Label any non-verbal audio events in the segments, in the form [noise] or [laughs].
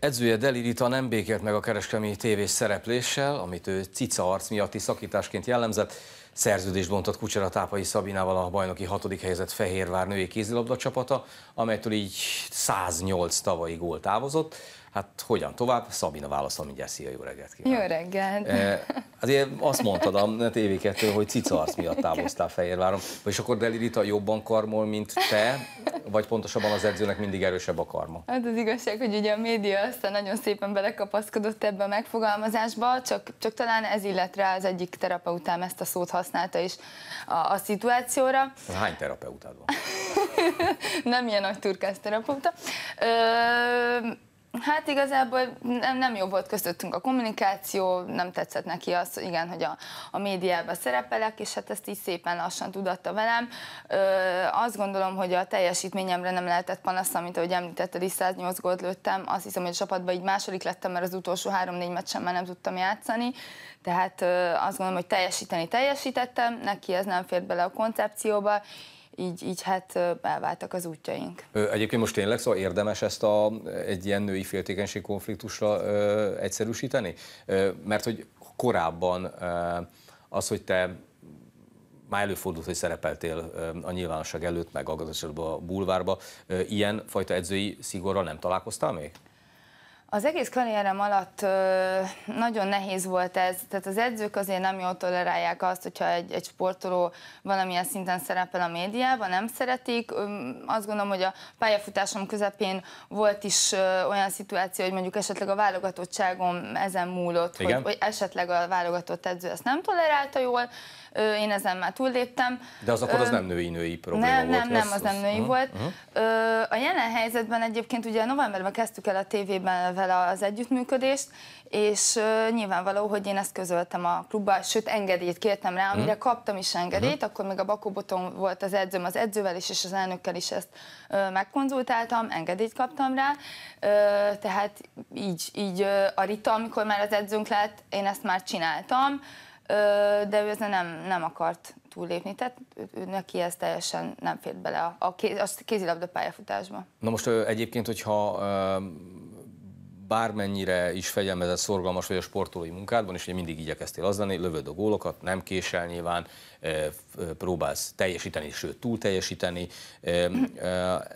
Edzője Delirita nem békélt meg a kereskedelmi tévés szerepléssel, amit ő cica arc miatti szakításként jellemzett. Szerződés bontott Kucsera Tápai Szabinával a bajnoki hatodik helyzet Fehérvár női kézilabda csapata, amelytől így 108 tavalyi gól távozott. Hát hogyan tovább? Szabina válaszol mindjárt. Szia, jó reggelt kívánok! Jó reggelt! E, eh, azért hát azt mondtad a tv hogy cicarsz miatt távoztál Fehérváron. és akkor Deli Rita jobban karmol, mint te? Vagy pontosabban az edzőnek mindig erősebb a karma? Hát az igazság, hogy ugye a média aztán nagyon szépen belekapaszkodott ebbe a megfogalmazásba, csak, csak talán ez illet rá az egyik terapeutám ezt a szót használ felhasználta is a, a szituációra. Hány terapeutád van? [laughs] Nem ilyen nagy turkász terapeuta. Ö, Hát igazából nem, nem jó volt köztöttünk a kommunikáció, nem tetszett neki az, hogy igen, hogy a, a médiában szerepelek, és hát ezt így szépen lassan tudatta velem. Ö, azt gondolom, hogy a teljesítményemre nem lehetett panasz, amit ahogy említetted, is 108 gólt lőttem. Azt hiszem, hogy a csapatban így második lettem, mert az utolsó három-négy meccsen már nem tudtam játszani. Tehát ö, azt gondolom, hogy teljesíteni teljesítettem, neki ez nem fér bele a koncepcióba, így, így hát elváltak az útjaink. Egyébként most tényleg szóval érdemes ezt a, egy ilyen női féltékenység konfliktusra ö, egyszerűsíteni? Ö, mert hogy korábban ö, az, hogy te már előfordult, hogy szerepeltél a nyilvánosság előtt, meg a bulvárba, ilyen fajta edzői szigorral nem találkoztál még? Az egész karrierem alatt ö, nagyon nehéz volt ez, tehát az edzők azért nem jól tolerálják azt, hogyha egy, egy sportoló valamilyen szinten szerepel a médiában, nem szeretik. Ö, azt gondolom, hogy a pályafutásom közepén volt is ö, olyan szituáció, hogy mondjuk esetleg a válogatottságom ezen múlott, hogy, hogy esetleg a válogatott edző ezt nem tolerálta jól, én ezen már túlléptem. De az akkor az nem női-női probléma nem, volt? Nem, nem, az, az nem női uh-huh. volt. Uh-huh. A jelen helyzetben egyébként ugye novemberben kezdtük el a tévében vele az együttműködést, és nyilvánvaló, hogy én ezt közöltem a klubba, sőt engedélyt kértem rá, amire uh-huh. kaptam is engedélyt, uh-huh. akkor még a Bakoboton volt az edzőm, az edzővel is, és az elnökkel is ezt megkonzultáltam, engedélyt kaptam rá, tehát így, így a Rita, amikor már az edzőnk lett, én ezt már csináltam, de ő ezzel nem, nem akart túllépni, tehát ő, ő, neki ez teljesen nem fért bele a, a, kéz, a kézilabda pályafutásba. Na most egyébként, hogyha bármennyire is fegyelmezett, szorgalmas vagy a sportolói munkádban, és ugye mindig igyekeztél az lenni, lövöd a gólokat, nem késel nyilván, eh, eh, próbálsz teljesíteni, sőt túl teljesíteni. Eh,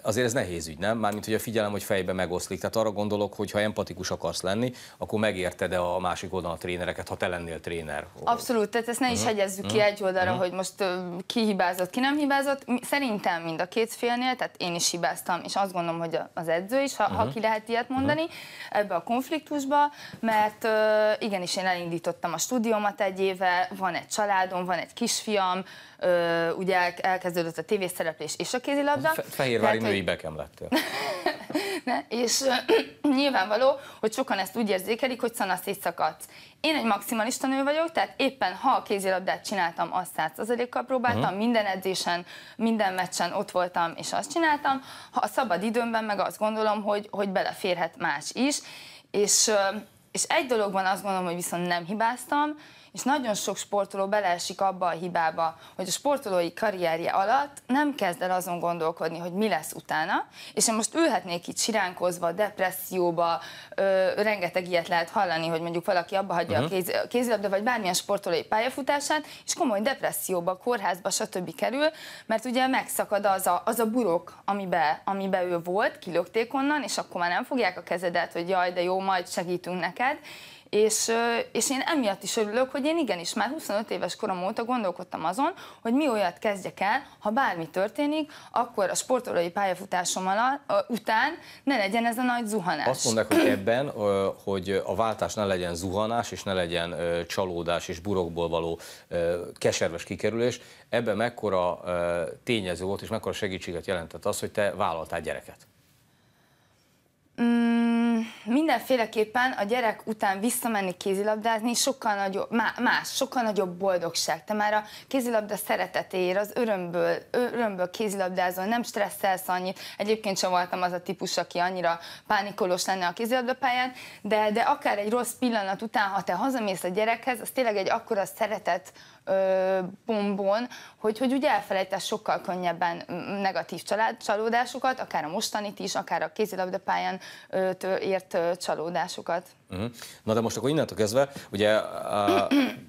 azért ez nehéz ügy, nem? Mármint, hogy a figyelem, hogy fejbe megoszlik. Tehát arra gondolok, hogy ha empatikus akarsz lenni, akkor megérted a másik oldalon a trénereket, ha te lennél tréner. Abszolút, tehát ezt ne is mhm. hegyezzük mm. ki mhm. egy oldalra, mm. hogy most ki hibázott, ki nem hibázott. Szerintem mind a két félnél, tehát én is hibáztam, és azt gondolom, hogy az edző is, ha, mm. ha mhm. ki lehet ilyet mondani. Mm ebbe a konfliktusba, mert igenis én elindítottam a stúdiómat egy éve, van egy családom, van egy kisfiam, ugye elkezdődött a tévészereplés és a kézilabda. Fe Fehérvári Tehát, női bekem lettél. [laughs] Ne? És [clears throat] nyilvánvaló, hogy sokan ezt úgy érzékelik, hogy szanasz szakadsz. Én egy maximalista nő vagyok, tehát éppen ha a kézilabdát csináltam, azt százalékkal próbáltam, uh-huh. minden edzésen, minden meccsen ott voltam, és azt csináltam. Ha a szabad időmben meg azt gondolom, hogy, hogy beleférhet más is, és, és egy dologban azt gondolom, hogy viszont nem hibáztam, és nagyon sok sportoló beleesik abba a hibába, hogy a sportolói karrierje alatt nem kezd el azon gondolkodni, hogy mi lesz utána, és én most ülhetnék itt siránkozva, depresszióba, ö, rengeteg ilyet lehet hallani, hogy mondjuk valaki abba hagyja uh-huh. a mhm. kéz, kézilabda, vagy bármilyen sportolói pályafutását, és komoly depresszióba, kórházba, stb. kerül, mert ugye megszakad az a, az a burok, amibe, amibe ő volt, kilökték onnan, és akkor már nem fogják a kezedet, hogy jaj, de jó, majd segítünk neked, és, és én emiatt is örülök, hogy én igenis már 25 éves korom óta gondolkodtam azon, hogy mi olyat kezdjek el, ha bármi történik, akkor a sportolói pályafutásom alatt, után ne legyen ez a nagy zuhanás. Azt mondják, hogy ebben, hogy a váltás ne legyen zuhanás, és ne legyen csalódás és burokból való keserves kikerülés, ebben mekkora tényező volt, és mekkora segítséget jelentett az, hogy te vállaltál gyereket? Mm mindenféleképpen a gyerek után visszamenni kézilabdázni sokkal nagyobb, más, sokkal nagyobb boldogság. Te már a kézilabda szeretetéért, az örömből, örömből kézilabdázol, nem stresszelsz annyit. Egyébként sem voltam az a típus, aki annyira pánikolós lenne a kézilabdapályán, de, de akár egy rossz pillanat után, ha te hazamész a gyerekhez, az tényleg egy akkora szeretet ö, bombon, hogy, hogy ugye elfelejtesz sokkal könnyebben mm, negatív család, csalódásokat, akár a mostanit is, akár a kézilabdapályán ö, ér csalódásukat? Uh-huh. Na de most akkor innentől kezdve, ugye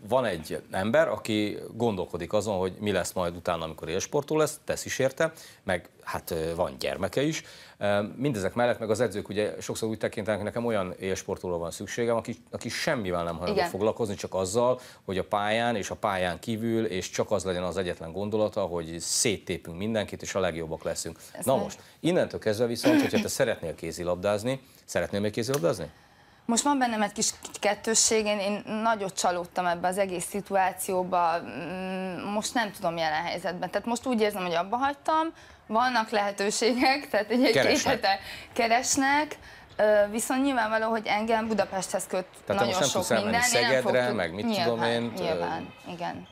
van egy ember, aki gondolkodik azon, hogy mi lesz majd utána, amikor élsportol lesz, tesz is érte, meg hát van gyermeke is. mindezek mellett meg az edzők ugye sokszor úgy tekintenek, hogy nekem olyan élsportolóra van szükségem, aki, aki semmivel nem hajlandó foglalkozni, csak azzal, hogy a pályán és a pályán kívül, és csak az legyen az egyetlen gondolata, hogy széttépünk mindenkit, és a legjobbak leszünk. Ez Na most, innentől kezdve viszont, hogyha te szeretnél kézilabdázni, szeretnél még kézilabdázni? Most van bennem egy kis kettősség, én, én nagyot csalódtam ebbe az egész szituációba, mm, most nem tudom jelen helyzetben. Tehát most úgy érzem, hogy abba hagytam, vannak lehetőségek, [laughs] tehát egy, egy két keresnek, Viszont nyilvánvaló, hogy engem Budapesthez köt Tehát nagyon sok nem minden. Tehát most nem tudsz elmenni Szegedre, meg mit nyilván, tudom én. Nyilván, igen.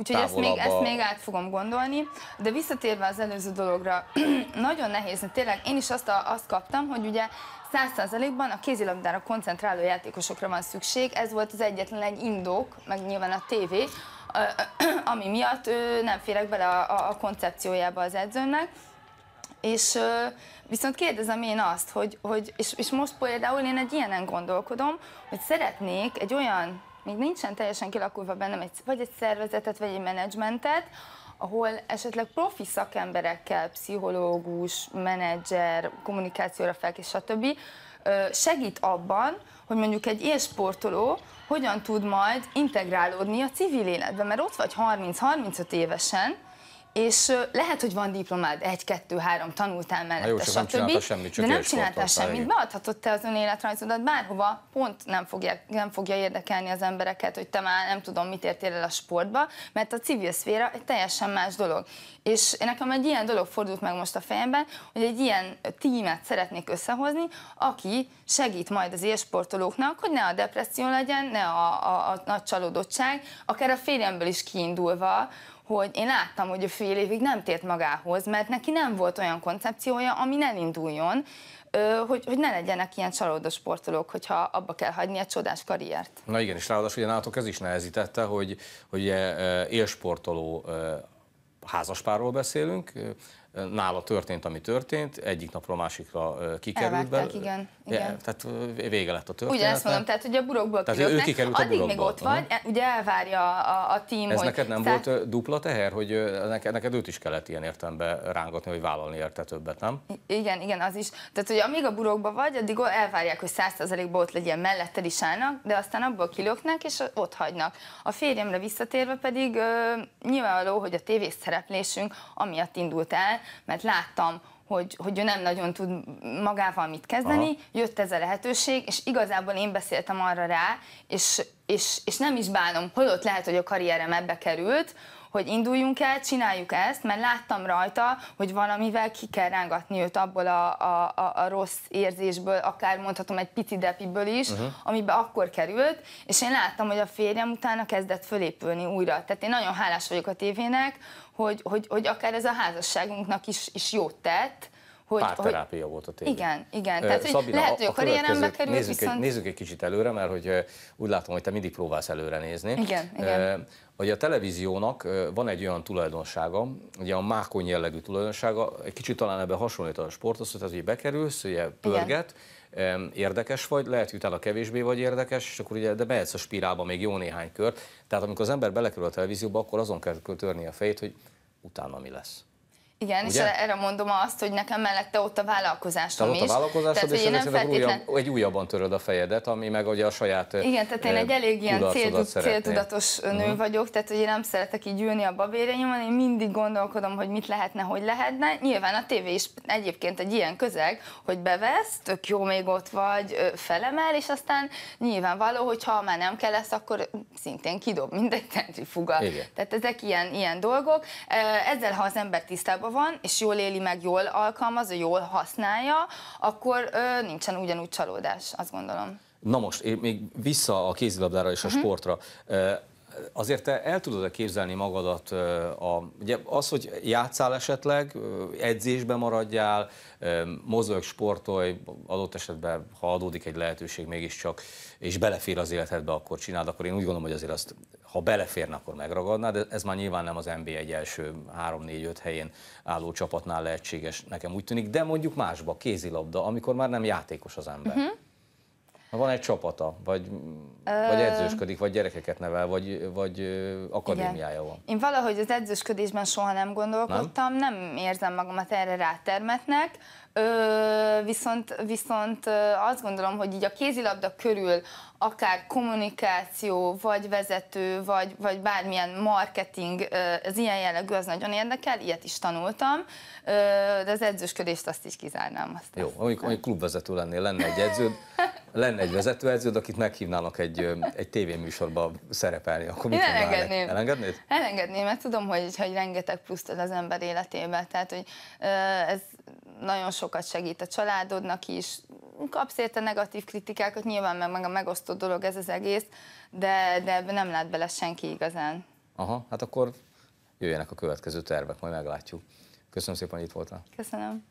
Úgyhogy ezt még, ezt még át fogom gondolni. De visszatérve az előző dologra, [clears throat] nagyon nehéz, tényleg én is azt, a, azt kaptam, hogy ugye 100%-ban a kézilabdára koncentráló játékosokra van szükség, ez volt az egyetlen egy indok, meg nyilván a tévé, [clears throat] ami miatt nem férek bele a, a koncepciójába az edzőnek. És viszont kérdezem én azt, hogy, hogy és, és most például én egy ilyenen gondolkodom, hogy szeretnék egy olyan még nincsen teljesen kilakulva bennem egy, vagy egy szervezetet, vagy egy menedzsmentet, ahol esetleg profi szakemberekkel, pszichológus, menedzser, kommunikációra felkész, stb. segít abban, hogy mondjuk egy élsportoló hogyan tud majd integrálódni a civil életbe, mert ott vagy 30-35 évesen, és lehet, hogy van diplomád, egy, kettő, három, tanultál mellette, jó, stb. Nem csináltál semmit, csak de nem csináltál semmit, beadhatod te az önéletrajzodat bárhova, pont nem fogja, nem fogja érdekelni az embereket, hogy te már nem tudom, mit értél el a sportba, mert a civil szféra egy teljesen más dolog. És nekem egy ilyen dolog fordult meg most a fejemben, hogy egy ilyen tímet szeretnék összehozni, aki segít majd az élsportolóknak, hogy ne a depresszió legyen, ne a, a, a nagy csalódottság, akár a férjemből is kiindulva, hogy én láttam, hogy a fél évig nem tért magához, mert neki nem volt olyan koncepciója, ami nem induljon, hogy, hogy ne legyenek ilyen csalódott sportolók, hogyha abba kell hagyni a csodás karriert. Na igen, és ráadásul ugye nálatok ez is nehezítette, hogy, hogy ugye élsportoló házaspárról beszélünk, nála történt, ami történt, egyik napról másikra kikerült be. belőle. igen. igen. tehát vége lett a történet. Ugye ezt mondom, tehát hogy a burokból tehát kiröknek, ő kikerült addig a burokba. még ott vagy, uh-huh. E, ugye elvárja a, a tím, Ez hogy... neked nem tehát... volt dupla teher, hogy neked, neked őt is kellett ilyen értelemben rángatni, hogy vállalni érte többet, nem? Igen, igen, az is. Tehát, hogy amíg a burokba vagy, addig elvárják, hogy 100%-ba ott legyen mellette is állnak, de aztán abból kilöknek, és ott hagynak. A férjemre visszatérve pedig ö, nyilvánvaló, hogy a tévés szereplésünk amiatt indult el, mert láttam, hogy, hogy ő nem nagyon tud magával mit kezdeni, Aha. jött ez a lehetőség, és igazából én beszéltem arra rá, és, és, és nem is bánom, holott lehet, hogy a karrierem ebbe került, hogy induljunk el, csináljuk ezt, mert láttam rajta, hogy valamivel ki kell rángatni őt abból a, a, a, a rossz érzésből, akár mondhatom egy pici depiből is, uh-huh. amiben akkor került, és én láttam, hogy a férjem utána kezdett fölépülni újra. Tehát én nagyon hálás vagyok a tévének, hogy, hogy, hogy akár ez a házasságunknak is, is jót tett, hogy, párterápia hogy... volt a téma. Igen, igen. Tehát, hogy Szabina, lehet, hogy a, a karrierembe került, nézzük, viszont... egy, nézzük egy kicsit előre, mert hogy úgy látom, hogy te mindig próbálsz előre nézni. Igen, igen. Hogy a televíziónak van egy olyan tulajdonsága, ugye a mákony jellegű tulajdonsága, egy kicsit talán ebben hasonlít a sporthoz, tehát hogy bekerülsz, ugye pörget, igen. érdekes vagy, lehet, hogy utána kevésbé vagy érdekes, és akkor ugye, de behetsz a spirálba még jó néhány kört. Tehát amikor az ember belekerül a televízióba, akkor azon kell törni a fejét, hogy utána mi lesz. Igen, Ugye? és erre mondom azt, hogy nekem mellette ott a vállalkozásom ott is. Ott a vállalkozásod, tehát, és én nem feltétlen... újabb, egy újabban töröd a fejedet, ami meg ugye a saját Igen, tehát én egy elég ilyen céltud, céltudatos nő uh-huh. vagyok, tehát hogy én nem szeretek így ülni a babérényomon, én mindig gondolkodom, hogy mit lehetne, hogy lehetne. Nyilván a tévé is egyébként egy ilyen közeg, hogy bevesz, tök jó még ott vagy, felemel, és aztán nyilvánvaló, hogy ha már nem kell lesz, akkor szintén kidob mindegy centrifuga. [laughs] Igen. Tehát ezek ilyen, ilyen dolgok. Ezzel, ha az ember tisztában van, és jól éli meg, jól alkalmazza, jól használja, akkor ö, nincsen ugyanúgy csalódás, azt gondolom. Na most, én még vissza a kézilabdára és a uh-huh. sportra azért te el tudod -e képzelni magadat, a, ugye az, hogy játszál esetleg, edzésben maradjál, mozog, sportolj, adott esetben, ha adódik egy lehetőség mégiscsak, és belefér az életedbe, akkor csináld, akkor én úgy gondolom, hogy azért azt, ha beleférne, akkor megragadnád, de ez már nyilván nem az NBA egy első 3-4-5 helyén álló csapatnál lehetséges, nekem úgy tűnik, de mondjuk másba, kézilabda, amikor már nem játékos az ember. Uh-huh. Van egy csapata, vagy, Ö... vagy edzősködik, vagy gyerekeket nevel, vagy, vagy akadémiája Igen. van. Én valahogy az edzősködésben soha nem gondolkodtam, nem, nem érzem magamat erre rátermetnek, Ö, viszont, viszont azt gondolom, hogy így a kézilabda körül akár kommunikáció, vagy vezető, vagy, vagy bármilyen marketing, az ilyen jellegű, az nagyon érdekel, ilyet is tanultam, de az edzősködést azt is kizárnám. Azt Jó, amikor klubvezető lennél, lenne egy edződ, [laughs] lenne egy vezetőedződ, akit meghívnának egy, egy tévéműsorba szerepelni, akkor mit elengedném. Elengednéd? Elengedném, mert tudom, hogy, hogy rengeteg pluszt ad az ember életébe, tehát hogy ez nagyon sokat segít a családodnak is, kapsz érte negatív kritikákat, nyilván meg, meg a megosztó dolog ez az egész, de, de ebben nem lát bele senki igazán. Aha, hát akkor jöjjenek a következő tervek, majd meglátjuk. Köszönöm szépen, hogy itt voltál. Köszönöm.